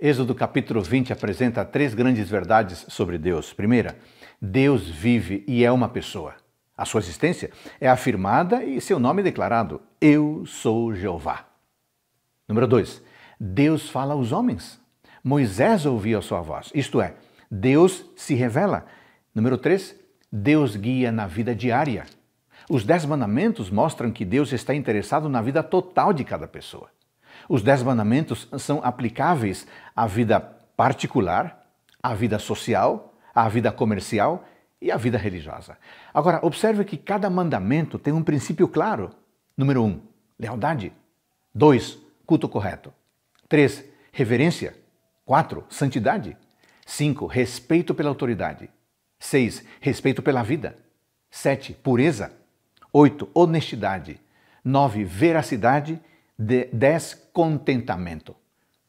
Êxodo capítulo 20 apresenta três grandes verdades sobre Deus. Primeira, Deus vive e é uma pessoa. A sua existência é afirmada e seu nome é declarado: Eu sou Jeová. Número 2. Deus fala aos homens. Moisés ouviu a sua voz, isto é, Deus se revela. Número 3. Deus guia na vida diária. Os Dez Mandamentos mostram que Deus está interessado na vida total de cada pessoa. Os Dez Mandamentos são aplicáveis à vida particular, à vida social, à vida comercial e à vida religiosa. Agora, observe que cada mandamento tem um princípio claro. Número 1, um, lealdade. 2, culto correto. 3, reverência. 4, santidade. 5, respeito pela autoridade. 6, respeito pela vida. 7, pureza. 8, honestidade. 9, veracidade de descontentamento.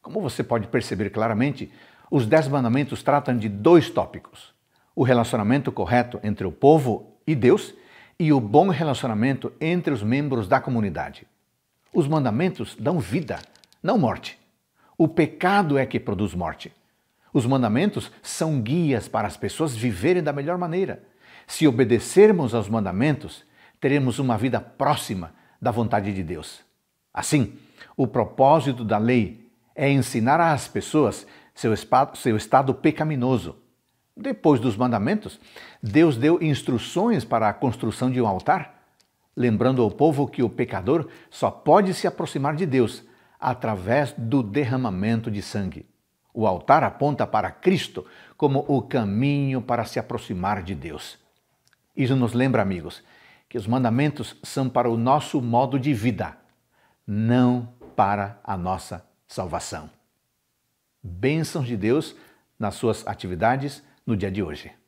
Como você pode perceber claramente, os Dez Mandamentos tratam de dois tópicos: o relacionamento correto entre o povo e Deus e o bom relacionamento entre os membros da comunidade. Os mandamentos dão vida, não morte. O pecado é que produz morte. Os mandamentos são guias para as pessoas viverem da melhor maneira. Se obedecermos aos mandamentos, teremos uma vida próxima da vontade de Deus. Assim, o propósito da lei é ensinar às pessoas seu, seu estado pecaminoso. Depois dos mandamentos, Deus deu instruções para a construção de um altar, lembrando ao povo que o pecador só pode se aproximar de Deus através do derramamento de sangue. O altar aponta para Cristo como o caminho para se aproximar de Deus. Isso nos lembra, amigos, que os mandamentos são para o nosso modo de vida, não para a nossa salvação. Bênçãos de Deus nas suas atividades no dia de hoje.